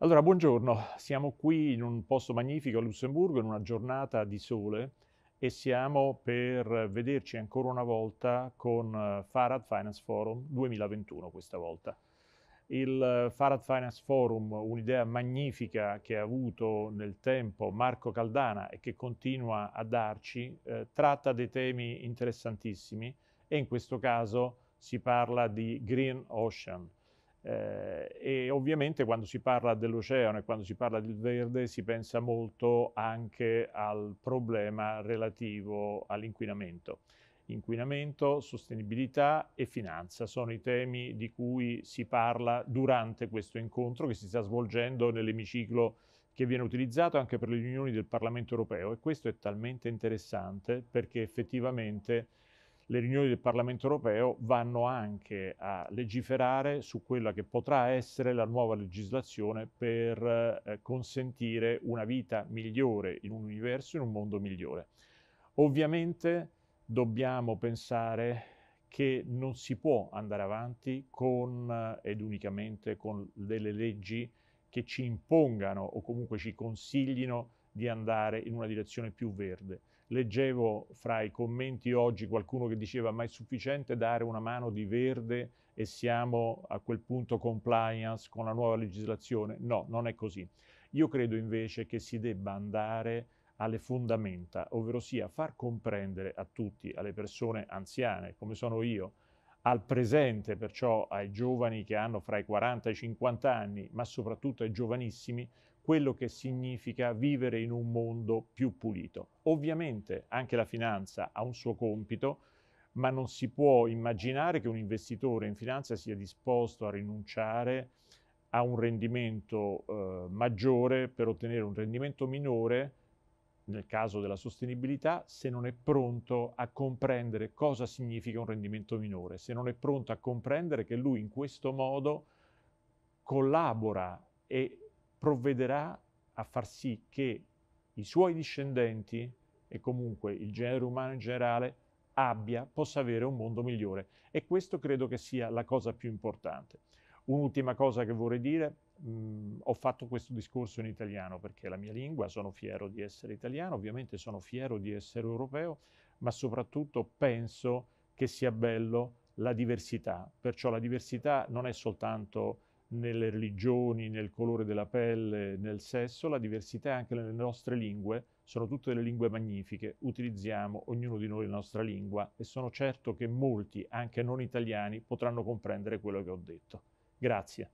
Allora, buongiorno, siamo qui in un posto magnifico a Lussemburgo, in una giornata di sole e siamo per vederci ancora una volta con eh, Farad Finance Forum 2021 questa volta. Il eh, Farad Finance Forum, un'idea magnifica che ha avuto nel tempo Marco Caldana e che continua a darci, eh, tratta dei temi interessantissimi e in questo caso si parla di Green Ocean, eh, ovviamente quando si parla dell'oceano e quando si parla del verde si pensa molto anche al problema relativo all'inquinamento. Inquinamento, sostenibilità e finanza sono i temi di cui si parla durante questo incontro che si sta svolgendo nell'emiciclo che viene utilizzato anche per le riunioni del Parlamento europeo e questo è talmente interessante perché effettivamente le riunioni del Parlamento europeo vanno anche a legiferare su quella che potrà essere la nuova legislazione per eh, consentire una vita migliore in un universo, in un mondo migliore. Ovviamente dobbiamo pensare che non si può andare avanti con, eh, ed unicamente con delle leggi che ci impongano o comunque ci consiglino di andare in una direzione più verde Leggevo fra i commenti oggi qualcuno che diceva ma è sufficiente dare una mano di verde e siamo a quel punto compliance con la nuova legislazione. No, non è così. Io credo invece che si debba andare alle fondamenta, ovvero sia far comprendere a tutti, alle persone anziane come sono io, al presente, perciò ai giovani che hanno fra i 40 e i 50 anni, ma soprattutto ai giovanissimi, quello che significa vivere in un mondo più pulito. Ovviamente anche la finanza ha un suo compito, ma non si può immaginare che un investitore in finanza sia disposto a rinunciare a un rendimento eh, maggiore per ottenere un rendimento minore nel caso della sostenibilità, se non è pronto a comprendere cosa significa un rendimento minore, se non è pronto a comprendere che lui in questo modo collabora e provvederà a far sì che i suoi discendenti e comunque il genere umano in generale abbia, possa avere un mondo migliore. E questo credo che sia la cosa più importante. Un'ultima cosa che vorrei dire, mh, mm, ho fatto questo discorso in italiano perché è la mia lingua, sono fiero di essere italiano, ovviamente sono fiero di essere europeo, ma soprattutto penso che sia bello la diversità. Perciò la diversità non è soltanto nelle religioni, nel colore della pelle, nel sesso, la diversità è anche nelle nostre lingue, sono tutte delle lingue magnifiche, utilizziamo ognuno di noi la nostra lingua e sono certo che molti, anche non italiani, potranno comprendere quello che ho detto. Grazie.